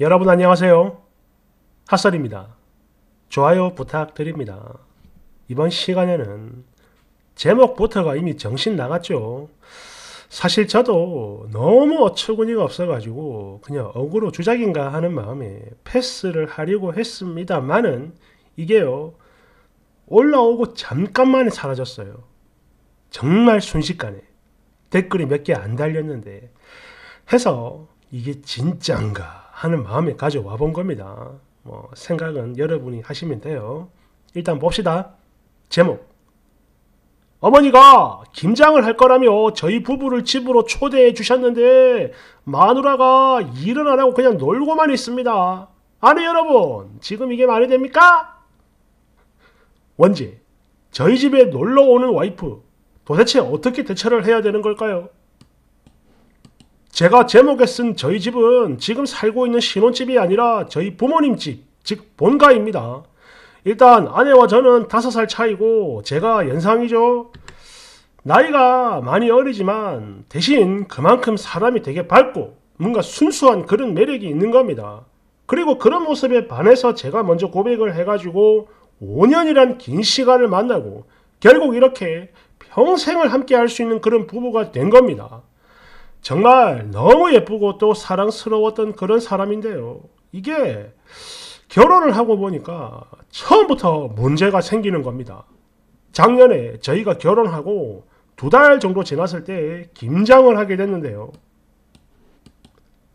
여러분 안녕하세요. 핫설입니다. 좋아요 부탁드립니다. 이번 시간에는 제목부터가 이미 정신 나갔죠. 사실 저도 너무 어처구니가 없어가지고 그냥 억울로 주작인가 하는 마음에 패스를 하려고 했습니다만은 이게요. 올라오고 잠깐만에 사라졌어요. 정말 순식간에 댓글이 몇 개 안 달렸는데 해서 이게 진짠가 하는 마음에 가져와 본 겁니다. 뭐 생각은 여러분이 하시면 돼요. 일단 봅시다. 제목 어머니가 김장을 할 거라며 저희 부부를 집으로 초대해 주셨는데 마누라가 일은 안 하고 그냥 놀고만 있습니다. 아니 여러분 지금 이게 말이 됩니까? 원지 저희 집에 놀러 오는 와이프 도대체 어떻게 대처를 해야 되는 걸까요? 제가 제목에 쓴 저희 집은 지금 살고 있는 신혼집이 아니라 저희 부모님 집, 즉 본가입니다. 일단 아내와 저는 5살 차이고 제가 연상이죠. 나이가 많이 어리지만 대신 그만큼 사람이 되게 밝고 뭔가 순수한 그런 매력이 있는 겁니다. 그리고 그런 모습에 반해서 제가 먼저 고백을 해가지고 5년이란 긴 시간을 만나고 결국 이렇게 평생을 함께 할 수 있는 그런 부부가 된 겁니다. 정말 너무 예쁘고 또 사랑스러웠던 그런 사람인데요. 이게 결혼을 하고 보니까 처음부터 문제가 생기는 겁니다. 작년에 저희가 결혼하고 두 달 정도 지났을 때 김장을 하게 됐는데요.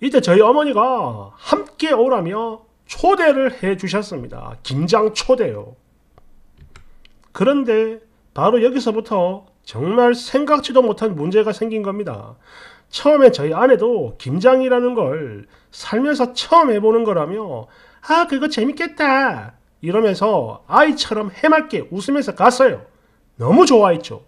이때 저희 어머니가 함께 오라며 초대를 해 주셨습니다. 김장 초대요. 그런데 바로 여기서부터 정말 생각지도 못한 문제가 생긴 겁니다. 처음에 저희 아내도 김장이라는 걸 살면서 처음 해보는 거라며 아 그거 재밌겠다 이러면서 아이처럼 해맑게 웃으면서 갔어요. 너무 좋아했죠.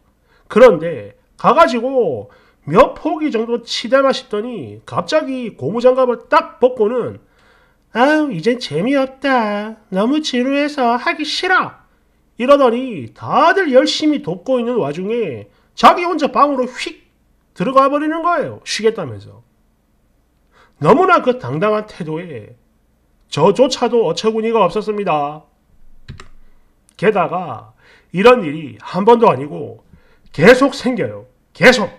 그런데 가가지고 몇 포기 정도 치다나 싶더니 갑자기 고무장갑을 딱 벗고는 아우 이젠 재미없다. 너무 지루해서 하기 싫어. 이러더니 다들 열심히 돕고 있는 와중에 자기 혼자 방으로 휙 들어가 버리는 거예요. 쉬겠다면서. 너무나 그 당당한 태도에 저조차도 어처구니가 없었습니다. 게다가 이런 일이 한 번도 아니고 계속 생겨요. 계속.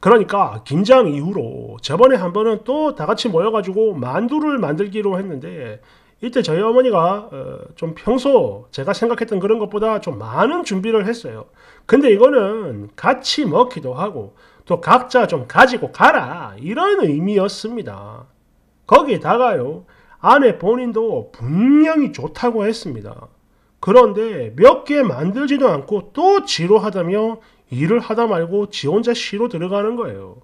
그러니까 긴장 이후로 저번에 한 번은 또 다 같이 모여가지고 만두를 만들기로 했는데 이때 저희 어머니가 어, 좀 평소 제가 생각했던 그런 것보다 좀 많은 준비를 했어요. 근데 이거는 같이 먹기도 하고 또 각자 좀 가지고 가라 이런 의미였습니다. 거기에다가요 아내 본인도 분명히 좋다고 했습니다. 그런데 몇 개 만들지도 않고 또 지루하다며 일을 하다 말고 지 혼자 시로 들어가는 거예요.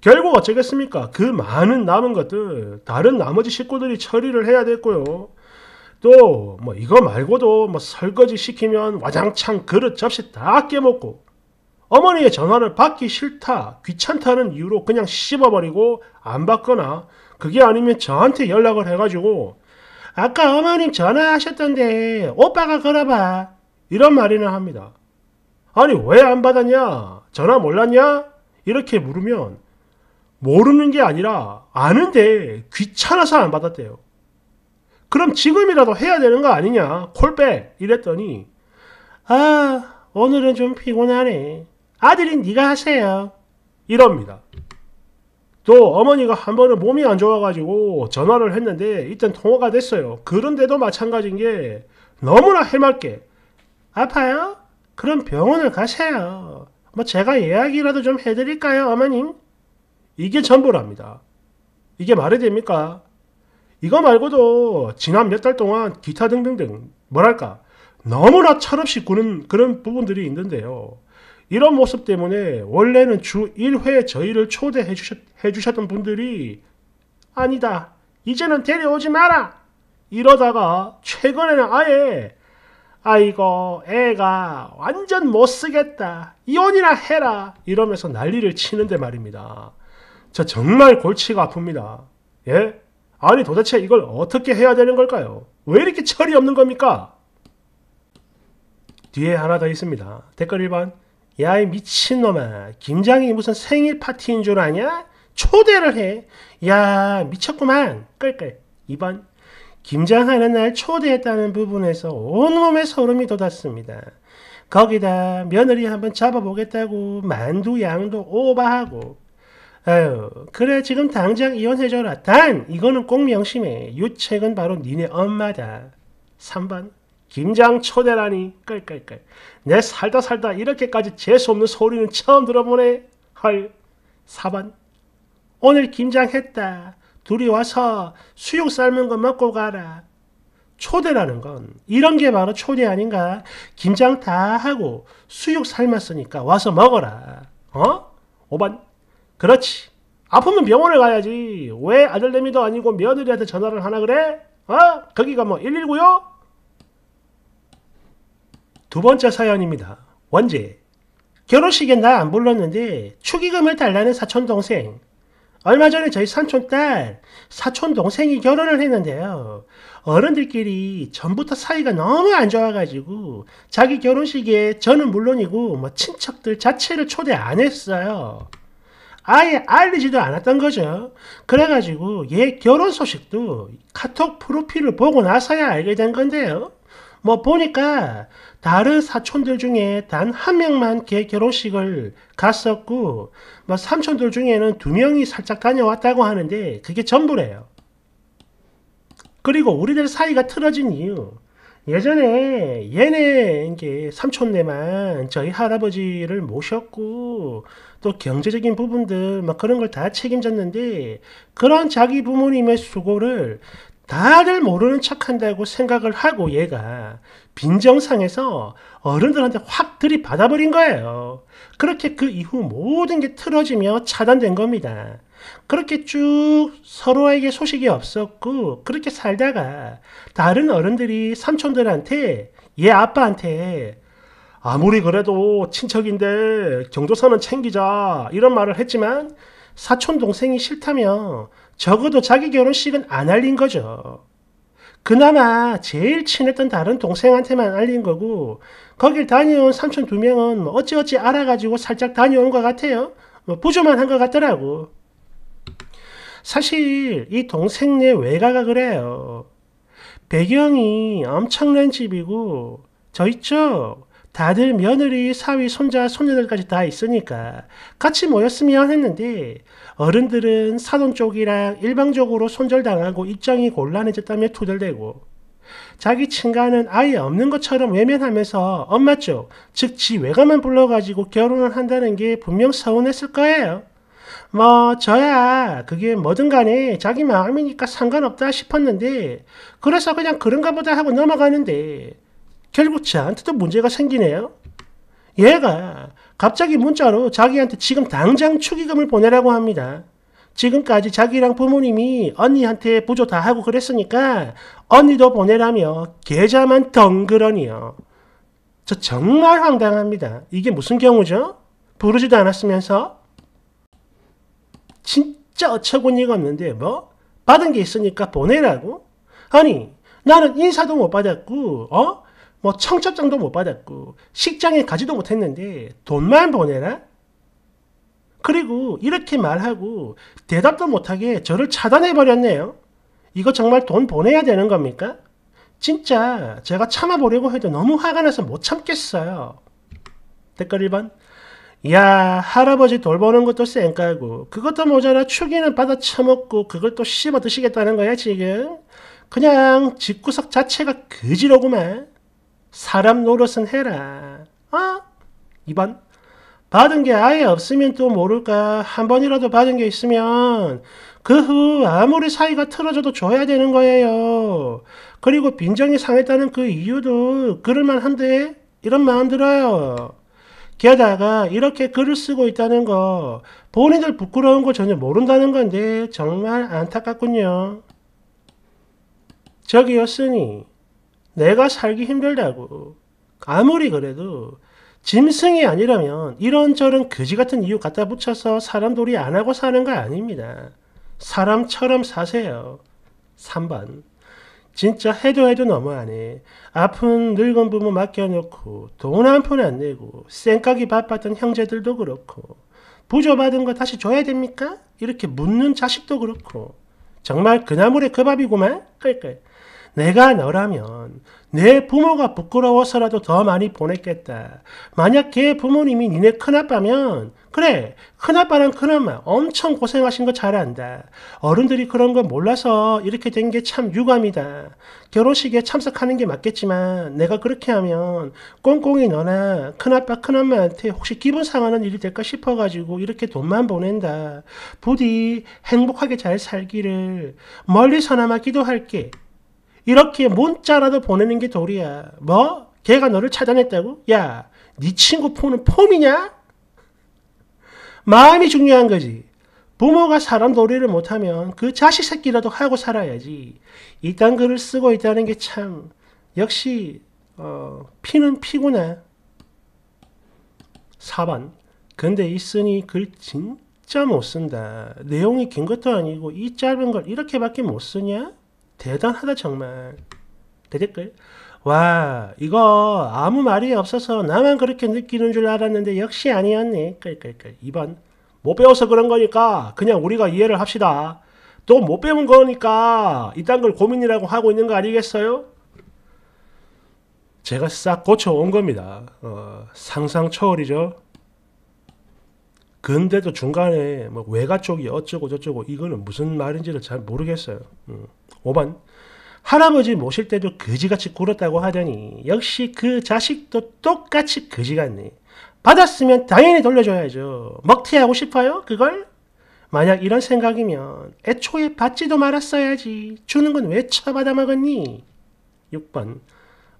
결국 어쩌겠습니까? 그 많은 남은 것들 다른 나머지 식구들이 처리를 해야 됐고요. 또 뭐 이거 말고도 뭐 설거지 시키면 와장창 그릇 접시 다 깨먹고 어머니의 전화를 받기 싫다, 귀찮다는 이유로 그냥 씹어버리고 안 받거나 그게 아니면 저한테 연락을 해가지고 아까 어머님 전화하셨던데 오빠가 걸어봐 이런 말이나 합니다. 아니 왜 안 받았냐? 전화 몰랐냐? 이렇게 물으면 모르는 게 아니라 아는데 귀찮아서 안 받았대요. 그럼 지금이라도 해야 되는 거 아니냐? 콜백 이랬더니 아 오늘은 좀 피곤하네. 아들인 네가 하세요. 이럽니다. 또 어머니가 한 번은 몸이 안 좋아가지고 전화를 했는데 일단 통화가 됐어요. 그런데도 마찬가지인 게 너무나 해맑게 아파요? 그럼 병원을 가세요. 뭐 제가 예약이라도 좀 해드릴까요, 어머님? 이게 전부랍니다. 이게 말이 됩니까? 이거 말고도 지난 몇 달 동안 기타 등등등 뭐랄까 너무나 철없이 구는 그런 부분들이 있는데요. 이런 모습 때문에 원래는 주 1회 저희를 초대해 주셨, 던 분들이 아니다. 이제는 데려오지 마라. 이러다가 최근에는 아예 아이고 애가 완전 못쓰겠다. 이혼이나 해라. 이러면서 난리를 치는데 말입니다. 저 정말 골치가 아픕니다. 예? 아니 도대체 이걸 어떻게 해야 되는 걸까요? 왜 이렇게 철이 없는 겁니까? 뒤에 하나 더 있습니다. 댓글 1번 야 이 미친놈아 김장이 무슨 생일 파티인 줄 아냐? 초대를 해. 야 미쳤구만. 끌끌. 2번 김장하는 날 초대했다는 부분에서 온몸에 소름이 돋았습니다. 거기다 며느리 한번 잡아보겠다고 만두 양도 오바하고 아유, 그래 지금 당장 이혼해줘라. 단 이거는 꼭 명심해. 유책은 바로 니네 엄마다. 3번 김장 초대라니 끌끌끌. 내 살다 살다 이렇게까지 재수없는 소리는 처음 들어보네. 헐. 4번 오늘 김장했다. 둘이 와서 수육 삶은 거 먹고 가라. 초대라는 건 이런 게 바로 초대 아닌가? 김장 다 하고 수육 삶았으니까 와서 먹어라. 어? 5번 그렇지. 아프면 병원을 가야지. 왜 아들내미도 아니고 며느리한테 전화를 하나 그래? 어? 거기가 뭐 119요? 두 번째 사연입니다. 원제. 결혼식에 나 안 불렀는데 축의금을 달라는 사촌동생. 얼마 전에 저희 삼촌딸, 사촌동생이 결혼을 했는데요. 어른들끼리 전부터 사이가 너무 안 좋아가지고 자기 결혼식에 저는 물론이고 뭐 친척들 자체를 초대 안 했어요. 아예 알리지도 않았던 거죠. 그래가지고 얘 결혼 소식도 카톡 프로필을 보고 나서야 알게 된 건데요. 뭐 보니까 다른 사촌들 중에 단 한 명만 걔 결혼식을 갔었고 뭐 삼촌들 중에는 두 명이 살짝 다녀왔다고 하는데 그게 전부래요. 그리고 우리들 사이가 틀어진 이유 예전에 얘네 이제 삼촌네만 저희 할아버지를 모셨고 또 경제적인 부분들 막 뭐 그런 걸 다 책임졌는데 그런 자기 부모님의 수고를 다들 모르는 척한다고 생각을 하고 얘가 빈정상에서 어른들한테 확 들이받아버린 거예요. 그렇게 그 이후 모든 게 틀어지며 차단된 겁니다. 그렇게 쭉 서로에게 소식이 없었고 그렇게 살다가 다른 어른들이 삼촌들한테 얘 아빠한테 아무리 그래도 친척인데 경조사는 챙기자 이런 말을 했지만 사촌 동생이 싫다며 적어도 자기 결혼식은 안 알린 거죠. 그나마 제일 친했던 다른 동생한테만 알린 거고 거길 다녀온 삼촌 두 명은 어찌어찌 알아가지고 살짝 다녀온 것 같아요. 뭐 부조만 한 것 같더라고. 사실 이 동생네 외가가 그래요. 배경이 엄청난 집이고 저 있죠? 다들 며느리, 사위, 손자, 손녀들까지 다 있으니까 같이 모였으면 했는데 어른들은 사돈 쪽이랑 일방적으로 손절당하고 입장이 곤란해졌다며 투덜대고 자기 친가는 아예 없는 것처럼 외면하면서 엄마 쪽, 즉 지 외가만 불러가지고 결혼을 한다는 게 분명 서운했을 거예요. 뭐 저야 그게 뭐든 간에 자기 마음이니까 상관없다 싶었는데 그래서 그냥 그런가 보다 하고 넘어가는데 결국 저한테도 문제가 생기네요. 얘가 갑자기 문자로 자기한테 지금 당장 축의금을 보내라고 합니다. 지금까지 자기랑 부모님이 언니한테 부조 다 하고 그랬으니까 언니도 보내라며 계좌만 덩그러니요. 저 정말 황당합니다. 이게 무슨 경우죠? 부르지도 않았으면서 진짜 어처구니가 없는데 뭐 받은 게 있으니까 보내라고? 아니 나는 인사도 못 받았고 어? 뭐 청첩장도 못 받았고 식장에 가지도 못했는데 돈만 보내라? 그리고 이렇게 말하고 대답도 못하게 저를 차단해버렸네요. 이거 정말 돈 보내야 되는 겁니까? 진짜 제가 참아보려고 해도 너무 화가 나서 못 참겠어요. 댓글 1번 야 할아버지 돌보는 것도 쌩까고 그것도 모자라 추이는 받아 처먹고 그걸 또 씹어 드시겠다는 거야 지금 그냥 집구석 자체가 그지로구만 사람 노릇은 해라 어? 이번 받은 게 아예 없으면 또 모를까 한 번이라도 받은 게 있으면 그 후 아무리 사이가 틀어져도 줘야 되는 거예요 그리고 빈정이 상했다는 그 이유도 그럴만한데 이런 마음 들어요 게다가 이렇게 글을 쓰고 있다는 거 본인들 부끄러운 거 전혀 모른다는 건데 정말 안타깝군요. 저기였으니 내가 살기 힘들다고 아무리 그래도 짐승이 아니라면 이런저런 그지 같은 이유 갖다 붙여서 사람 놀이 안 하고 사는 거 아닙니다. 사람처럼 사세요. 3번 진짜 해도 해도 너무 안 해. 아픈 늙은 부모 맡겨놓고 돈 한 푼 안 내고 쌩까기 바빴던 형제들도 그렇고 부조받은 거 다시 줘야 됩니까? 이렇게 묻는 자식도 그렇고 정말 그나물의 그 밥이구만? 끌끌. 내가 너라면 내 부모가 부끄러워서라도 더 많이 보냈겠다. 만약 걔 부모님이 니네 큰아빠면 그래 큰아빠랑 큰엄마 엄청 고생하신 거 잘 안다. 어른들이 그런 거 몰라서 이렇게 된 게 참 유감이다. 결혼식에 참석하는 게 맞겠지만 내가 그렇게 하면 꽁꽁이 너나 큰아빠 큰엄마한테 혹시 기분 상하는 일이 될까 싶어가지고 이렇게 돈만 보낸다. 부디 행복하게 잘 살기를 멀리서나마 기도할게. 이렇게 문자라도 보내는 게 도리야. 뭐? 걔가 너를 찾아냈다고 야, 네 친구 폰은 폼이냐? 마음이 중요한 거지. 부모가 사람 도리를 못하면 그 자식 새끼라도 하고 살아야지. 이딴 글을 쓰고 있다는 게 참 역시 어, 피는 피구나. 4번 근데 있으니 글 진짜 못 쓴다. 내용이 긴 것도 아니고 이 짧은 걸 이렇게밖에 못 쓰냐? 대단하다 정말. 대댓글 와 이거 아무 말이 없어서 나만 그렇게 느끼는 줄 알았는데 역시 아니었네. 그러니까 번못 배워서 그런 거니까 그냥 우리가 이해를 합시다. 또 못 배운 거니까 이딴 걸 고민이라고 하고 있는 거 아니겠어요? 제가 싹 고쳐온 겁니다. 어, 상상 초월이죠. 근데도 중간에 뭐 외가 쪽이 어쩌고 저쩌고 이거는 무슨 말인지를 잘 모르겠어요. 음. 5번 할아버지 모실 때도 거지같이 굴었다고 하더니 역시 그 자식도 똑같이 거지 같네. 받았으면 당연히 돌려줘야죠. 먹튀하고 싶어요? 그걸? 만약 이런 생각이면 애초에 받지도 말았어야지. 주는 건 왜 처받아 먹었니? 6번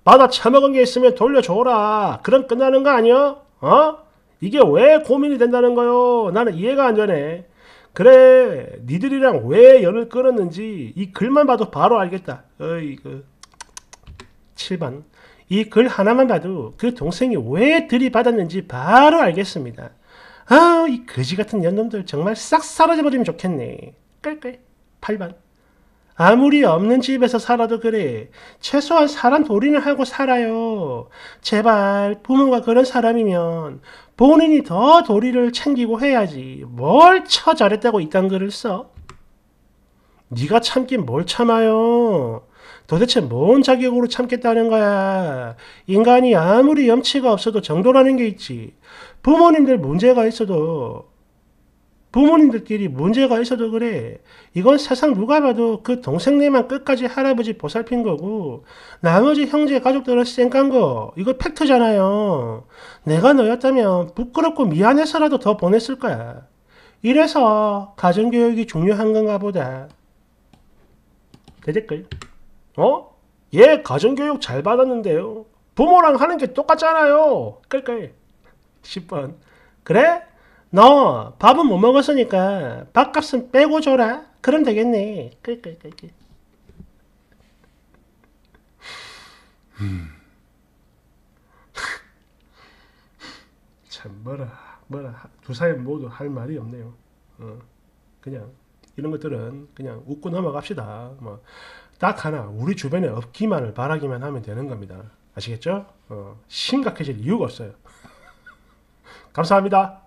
받아 처먹은 게 있으면 돌려줘라. 그럼 끝나는 거 아니야? 어? 이게 왜 고민이 된다는 거요? 나는 이해가 안 되네. 그래 니들이랑 왜 연을 끊었는지 이 글만 봐도 바로 알겠다 어이 그 7번 이 글 하나만 봐도 그 동생이 왜 들이받았는지 바로 알겠습니다 아이 거지같은 연놈들 정말 싹 사라져버리면 좋겠네 깔깔 8번 아무리 없는 집에서 살아도 그래. 최소한 사람 도리는 하고 살아요. 제발 부모가 그런 사람이면 본인이 더 도리를 챙기고 해야지 뭘쳐 잘했다고 이딴 글을 써? 네가 참긴 뭘 참아요. 도대체 뭔 자격으로 참겠다는 거야. 인간이 아무리 염치가 없어도 정도라는 게 있지. 부모님들 문제가 있어도 부모님들끼리 문제가 있어도 그래. 이건 세상 누가 봐도 그 동생네만 끝까지 할아버지 보살핀 거고 나머지 형제 가족들은 쌩깐 거. 이거 팩트잖아요. 내가 너였다면 부끄럽고 미안해서라도 더 보냈을 거야. 이래서 가정교육이 중요한 건가 보다. 대댓글. 어? 얘 예, 가정교육 잘 받았는데요. 부모랑 하는 게 똑같잖아요. 끌끌. 10번. 그래? 너 밥은 못 먹었으니까 밥값은 빼고 줘라. 그럼 되겠네. 그러니까, 그러참 음. 뭐라 뭐라 두 사람 모두 할 말이 없네요. 어, 그냥 이런 것들은 그냥 웃고 넘어갑시다. 뭐 딱 하나 우리 주변에 없기만을 바라기만 하면 되는 겁니다. 아시겠죠? 어, 심각해질 이유가 없어요. 감사합니다.